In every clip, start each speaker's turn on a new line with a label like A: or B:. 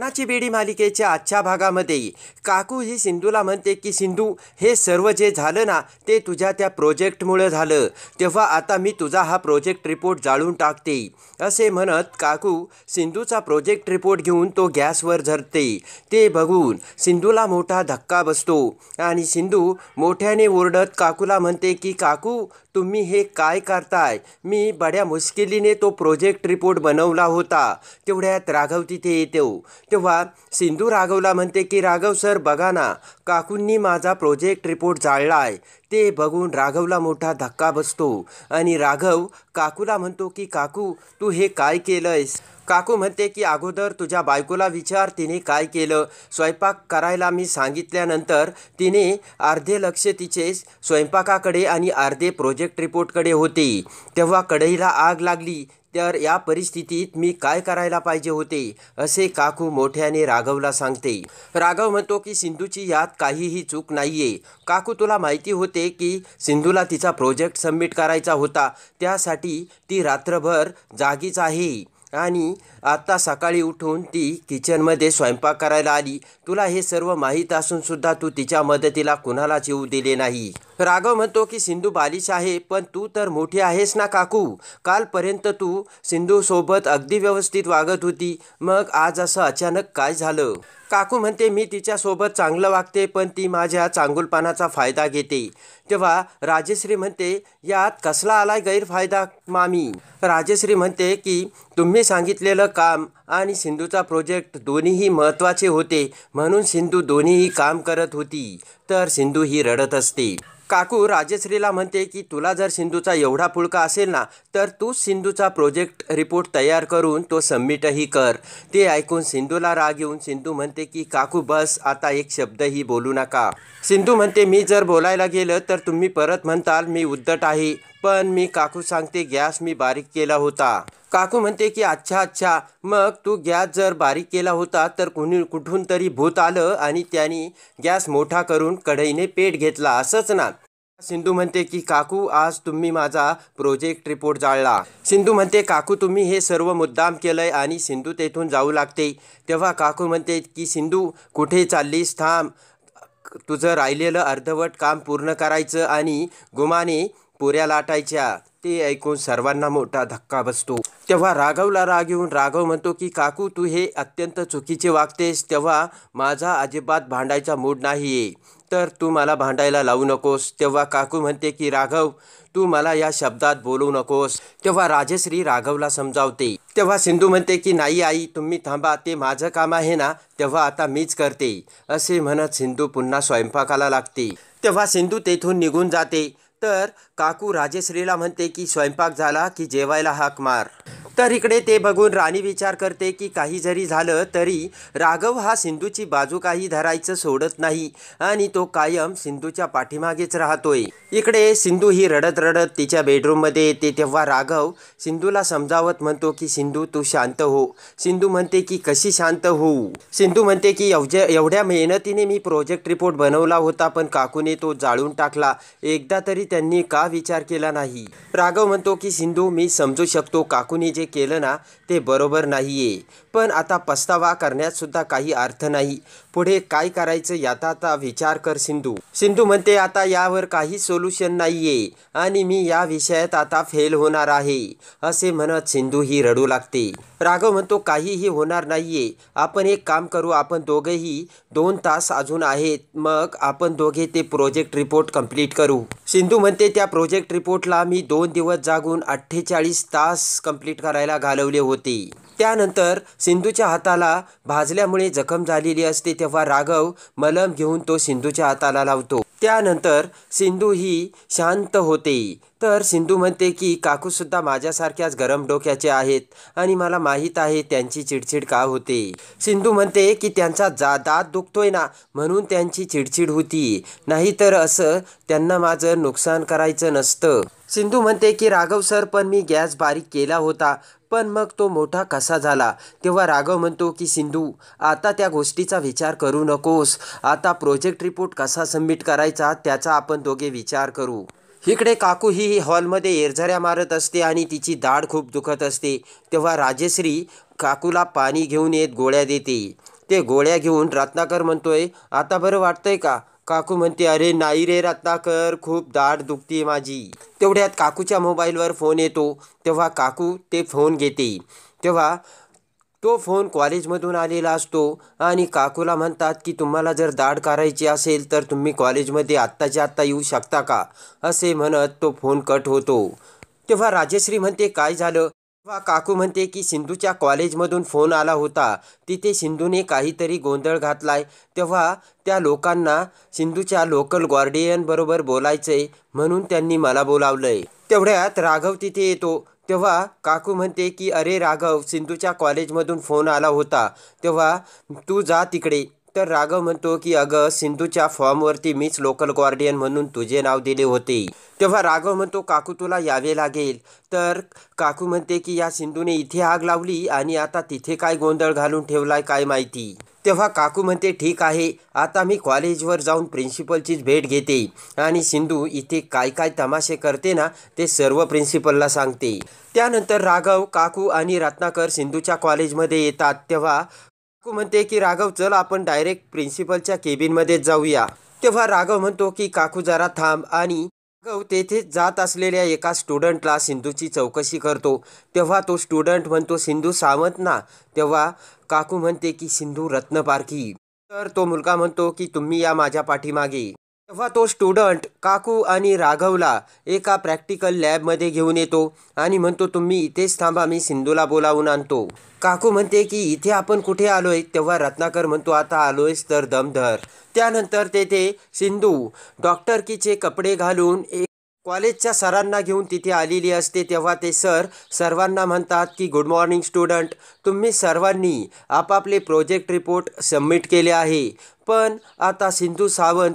A: स्वप्नाची बेडी मालिकेच्या आजच्या भागामध्ये काकू ही सिंधूला म्हणते की सिंधू हे सर्व जे झालं ना ते तुझ्या त्या प्रोजेक्टमुळं झालं तेव्हा आता मी तुझा हा प्रोजेक्ट रिपोर्ट जाळून टाकते असे म्हणत काकू सिंधूचा प्रोजेक्ट रिपोर्ट घेऊन तो गॅसवर झरते ते बघून सिंधूला मोठा धक्का बसतो आणि सिंधू मोठ्याने ओरडत काकूला म्हणते की काकू तुम्ही हे काय करताय मी बड्या मुश्किलीने तो प्रोजेक्ट रिपोर्ट बनवला होता तेवढ्यात राघव तिथे येतो तेव्हा सिंधू राघवला म्हणते की राघव सर बघा ना काकूंनी माझा प्रोजेक्ट रिपोर्ट जाळला आहे ते बघून राघवला मोठा धक्का बसतो आणि राघव काकूला म्हणतो की काकू तू हे काय केलंयस काकू म्हणते की अगोदर तुझ्या बायकोला विचार तिने काय केलं स्वयंपाक करायला मी सांगितल्यानंतर तिने अर्धे लक्ष तिचे स्वयंपाकाकडे आणि अर्धे प्रोजेक्ट रिपोर्टकडे होते तेव्हा कढईला आग लागली तर या परिस्थितीत मी काय करायला पाहिजे होते असे काकू मोठ्याने राघवला सांगते राघव म्हणतो की सिंधूची यात काहीही चूक नाहीये काकू तुला माहिती होते की सिंधूला तिचा प्रोजेक्ट सबमिट करायचा होता त्यासाठी ती रात्रभर जागीच आहे आणि आत्ता सकाळी उठून ती किचनमध्ये स्वयंपाक करायला आली तुला हे सर्व माहीत असूनसुद्धा तू तिच्या मदतीला कुणालाच येऊ दिले नाही राघव म्हणतो की सिंधू बालिश आहे पण तू तर मोठी आहेस ना काकू कालपर्यंत तू सिंधूसोबत अगदी व्यवस्थित वागत होती मग आज असं अचानक काय झालं काकू म्हणते मी तिच्यासोबत चांगलं वागते पण ती माझ्या चांगुलपणाचा फायदा घेते तेव्हा राजेश्री म्हणते यात कसला आलाय गैरफायदा मामी राजेश्री म्हणते की तुम्ही सांगितलेलं काम आणि सिंधूचा प्रोजेक्ट दोन्हीही महत्त्वाचे होते म्हणून सिंधू दोन्हीही काम करत होती तर सिंधू ही रडत असते काकू राजश्रीला म्हणते की तुला जर सिंधूचा एवढा पुळका असेल ना तर तूच सिंधूचा प्रोजेक्ट रिपोर्ट तयार करून तो सबमिटही कर ते ऐकून सिंधूला राग येऊन सिंधू म्हणते की काकू बस आता एक शब्दही बोलू नका सिंधू म्हणते मी जर बोलायला गेलं तर तुम्ही परत म्हणताल मी उद्धट आहे पण मी काकू सांगते गॅस मी बारीक केला होता काकू म्हणते की अच्छा अच्छा मग तू गॅस जर बारीक केला होता तर कुणी कुठून तरी भूत आलं आणि त्याने गॅस मोठा करून कढईने पेट घेतला असंच ना सिंधू म्हणते की काकू आज तुम्ही माझा प्रोजेक्ट रिपोर्ट जाळला सिंधू म्हणते काकू तुम्ही हे सर्व मुद्दाम केलंय आणि सिंधू तेथून जाऊ लागते तेव्हा काकू म्हणते की सिंधू कुठे चाललीस थांब तुझं राहिलेलं अर्धवट काम पूर्ण करायचं आणि गुमाने पुऱ्या लाटायच्या ते ऐकून सर्वांना मोठा धक्का बसतो तेव्हा राघवला राग येऊन राघव म्हणतो की काकू तू हे अत्यंत चुकीचे वागतेस तेव्हा माझा अजिबात भांडायचा मूड नाही तर तू मला भांडायला लावू नकोस तेव्हा काकू म्हणते की राघव तू मला या शब्दात बोलू नकोस तेव्हा राजश्री राघवला समजावते तेव्हा सिंधू म्हणते की नाही आई तुम्ही थांबा ते माझं काम आहे ना तेव्हा आता मीच करते असे म्हणत सिंधू पुन्हा स्वयंपाकाला लागते तेव्हा सिंधू तेथून निघून जाते तर काकू राजेश्रीला म्हणते की स्वयंपाक झाला की जेवायला हाक मार तर इकडे ते बघून राणी विचार करते की काही जरी झालं तरी राघव हा सिंधूची बाजू काही धरायचं सोडत नाही आणि तो कायम सिंधूच्या पाठीमागेच राहतोय इकडे सिंधू ही रडत रडत तिच्या बेडरूममध्ये येते तेव्हा राघव सिंधूला समजावत म्हणतो की सिंधू तू शांत हो सिंधू म्हणते की कशी शांत होऊ सिंधू म्हणते की एवढ्या एवढ्या मेहनतीने मी प्रोजेक्ट रिपोर्ट बनवला होता पण काकूने तो जाळून टाकला एकदा तरी त्यांनी का विचार केला नाही राघव म्हणतो की सिंधू मी समजू शकतो काकूने जे केलं ना ते बरोबर नाहीये पण आता पस्तावा करण्यात सुद्धा काही अर्थ नाही पुढे काय करायचं याचा आता विचार कर सिंधू सिंधू म्हणते आता यावर काही सोल्युशन नाहीये आणि मी या विषयात आता फेल होणार आहे असे म्हणत सिंधू ही रडू लागते राघव म्हणतो काहीही होणार नाहीये आपण एक काम करू आपण दोघेही दोन तास अजून आहेत मग आपण दोघे ते प्रोजेक्ट रिपोर्ट कंप्लीट करू सिंधू म्हणते त्या प्रोजेक्ट रिपोर्टला मी दोन दिवस जागून अठ्ठेचाळीस तास कंप्लीट करायला घालवले होते त्यानंतर सिंधूच्या हाताला भाजल्यामुळे जखम झालेली असते तेव्हा राघव मलम घेऊन तो सिंधूच्या हाताला लावतो त्यानंतर सिंधू ही शांत होते तर सिंधू म्हणते की काकूसुद्धा माझ्यासारख्याच गरम डोक्याचे आहेत आणि मला माहीत आहे त्यांची चिडचिड का होते सिंधू म्हणते की त्यांचा जा दात दुखतोय ना म्हणून त्यांची चिडचिड होती नाहीतर असं त्यांना माझं नुकसान करायचं नसतं सिंधू म्हणते की राघव सर पण मी गॅस बारीक केला होता पण मग तो मोठा कसा झाला तेव्हा राघव म्हणतो की सिंधू आता त्या गोष्टीचा विचार करू नकोस आता प्रोजेक्ट रिपोर्ट कसा सबमिट करायचा त्याचा आपण दोघे विचार करू इकडे काकू ही हॉलमध्ये एरझऱ्या मारत असते आणि तिची दाढ खूप दुखत असते तेव्हा राजेश्री काकूला पाणी घेऊन येत गोळ्या देते ते गोळ्या घेऊन रत्नाकर म्हणतोय आता बरं वाटतंय का काकू म्हणते अरे नाही रे रत्नाकर खूप दाढ दुखते माझी तेवढ्यात काकूच्या मोबाईलवर फोन येतो तेव्हा काकू ते फोन घेते तेव्हा तो फोन कॉलेजमधून आलेला असतो आणि काकूला म्हणतात की तुम्हाला जर दाढ करायची असेल तर तुम्ही कॉलेजमध्ये आत्ताच्या आत्ता येऊ शकता का असे म्हणत तो फोन कट होतो तेव्हा राजश्री म्हणते काय झालं तेव्हा काकू म्हणते की सिंधूच्या कॉलेजमधून फोन आला होता तिथे सिंधूने काहीतरी गोंधळ घातलाय तेव्हा त्या लोकांना सिंधूच्या लोकल बरोबर बोलायचंय म्हणून त्यांनी मला बोलावलंय तेवढ्यात राघव तिथे येतो तेव्हा काकू म्हणते की अरे राघव सिंधूच्या कॉलेजमधून फोन आला होता तेव्हा तू जा तिकडे तर राघव म्हणतो की अगं सिंधूच्या फॉर्मवरती मीच लोकल गार्डियन म्हणून तुझे नाव दिले होते तेव्हा राघव म्हणतो काकू तुला यावे लागेल तर काकू म्हणते की या सिंधूने इथे आग लावली आणि आता तिथे काय गोंधळ घालून ठेवलाय काय माहिती तेव्हा काकू म्हणते ठीक आहे आता मी कॉलेजवर जाऊन प्रिन्सिपलचीच भेट घेते आणि सिंधू इथे काय काय तमाशे करते ना ते सर्व प्रिन्सिपलला सांगते त्यानंतर राघव काकू आणि रत्नाकर सिंधूच्या कॉलेजमध्ये येतात तेव्हा काकू म्हणते की राघव चल आपण डायरेक्ट प्रिन्सिपलच्या केबिनमध्ये जाऊया तेव्हा राघव म्हणतो की काकू जरा थांब आणि राघव तेथे जात असलेल्या एका स्टुडंटला सिंधूची चौकशी करतो तेव्हा तो स्टुडंट म्हणतो सिंधू सावंत ना तेव्हा काकू म्हणते की सिंधू रत्नपारखी तर तो मुलगा म्हणतो की तुम्ही या माझ्या पाठीमागे तेव्हा तो स्टुडंट काकू आणि राघवला एका प्रॅक्टिकल लॅबमध्ये घेऊन येतो आणि म्हणतो तुम्ही इथेच थांबा मी सिंधूला बोलावून आणतो काकू म्हणते की इथे आपण कुठे आलोय तेव्हा रत्नाकर म्हणतो आता आलोयस तर दमधर त्यानंतर तेथे सिंधू डॉक्टर कीचे कपडे घालून एक कॉलेजच्या सरांना घेऊन तिथे आलेली असते तेव्हा ते सर सर्वांना म्हणतात की गुड मॉर्निंग स्टुडंट तुम्ही सर्वांनी आपापले प्रोजेक्ट रिपोर्ट सबमिट केले आहे पण आता सिंधू सावंत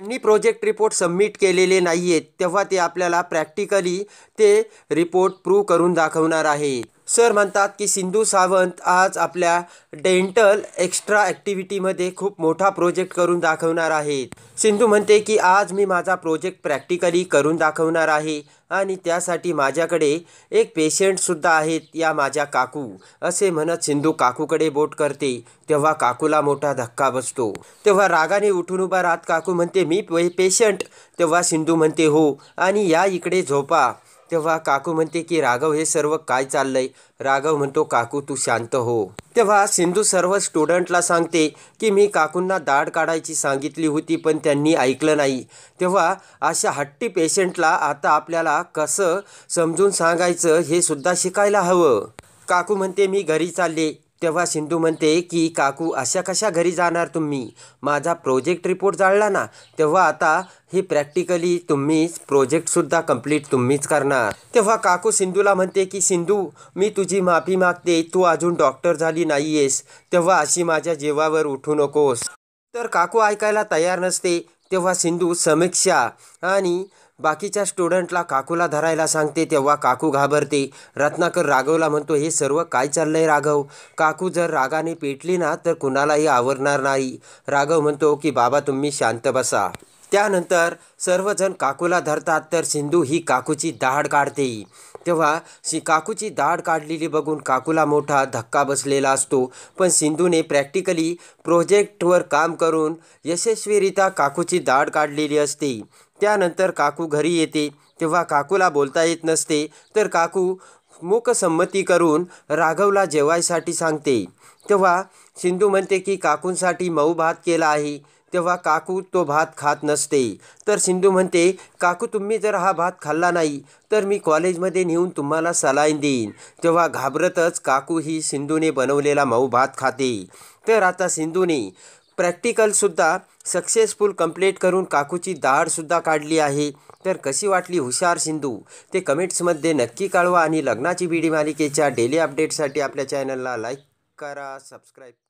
A: त्यांनी प्रोजेक्ट रिपोर्ट सबमिट केलेले नाही आहेत तेव्हा ते आपल्याला प्रॅक्टिकली ते रिपोर्ट प्रूव्ह करून दाखवणार आहे सर म्हणतात की सिंधू सावंत आज आपल्या डेंटल एक्स्ट्रा ॲक्टिव्हिटीमध्ये खूप मोठा प्रोजेक्ट करून दाखवणार आहेत सिंधू म्हणते की आज मी माझा प्रोजेक्ट प्रॅक्टिकली करून दाखवणार आहे आणि त्यासाठी माझ्याकडे एक पेशंटसुद्धा आहेत या माझ्या काकू असे म्हणत सिंधू काकूकडे बोट करते तेव्हा काकूला मोठा धक्का बसतो तेव्हा रागाने उठून उभा राहत काकू म्हणते मी पेशंट तेव्हा सिंधू म्हणते हो आणि या इकडे झोपा तेव्हा काकू म्हणते की राघव हे सर्व काय चाललंय राघव म्हणतो काकू तू शांत हो तेव्हा सिंधू सर्व स्टुडंटला सांगते की मी काकूंना दाढ काढायची सांगितली होती पण त्यांनी ऐकलं नाही तेव्हा अशा हट्टी पेशंटला आता आपल्याला कसं समजून सांगायचं हे सुद्धा शिकायला हवं काकू म्हणते मी घरी चालले तेव्हा सिंधू म्हणते की काकू अशा कशा घरी जाणार तुम्ही माझा प्रोजेक्ट रिपोर्ट जाळला ना तेव्हा आता हे प्रॅक्टिकली तुम्हीच प्रोजेक्टसुद्धा कंप्लीट तुम्हीच करणार तेव्हा काकू सिंधूला म्हणते की सिंधू मी तुझी माफी मागते तू अजून डॉक्टर झाली नाही आहेस तेव्हा अशी माझ्या जीवावर उठू नकोस तर काकू ऐकायला तयार नसते तेव्हा सिंधू समीक्षा आणि बाकीच्या स्टुडंटला काकूला धरायला सांगते तेव्हा काकू घाबरते रत्नाकर राघवला म्हणतो हे सर्व काय चाललंय राघव काकू जर रागाने पेटली ना तर कुणालाही आवरणार नाही राघव म्हणतो की बाबा तुम्ही शांत बसा त्यानंतर सर्वजण काकूला धरतात तर सिंधू ही काकूची दाढ काढते तेव्हा सी काकूची दाढ काढलेली बघून काकूला मोठा धक्का बसलेला असतो पण सिंधूने प्रॅक्टिकली प्रोजेक्टवर काम करून यशस्वीरित्या काकूची दाढ काढलेली असते त्यानंतर काकू घरी येते तेव्हा काकूला बोलता येत नसते तर काकू मूकसंमती करून राघवला जेवायसाठी सांगते तेव्हा सिंधू म्हणते की काकूंसाठी मऊ भात केला आहे तेव्हा काकू तो भात खात नसते तर सिंधू म्हणते काकू तुम्ही जर हा भात खाल्ला नाही तर मी कॉलेजमध्ये नेऊन तुम्हाला सलाईन देईन तेव्हा घाबरतच काकू ही सिंधूने बनवलेला मऊ भात खाते तर आता सिंधूने प्रॅक्टिकलसुद्धा सक्सेसफुल कंप्लीट करून काकूची दाढसुद्धा काढली आहे तर कशी वाटली हुशार सिंधू ते कमेंट्समध्ये नक्की कळवा आणि लग्नाची बीडी मालिकेच्या डेली अपडेटसाठी आपल्या चॅनलला लाईक करा सबस्क्राईब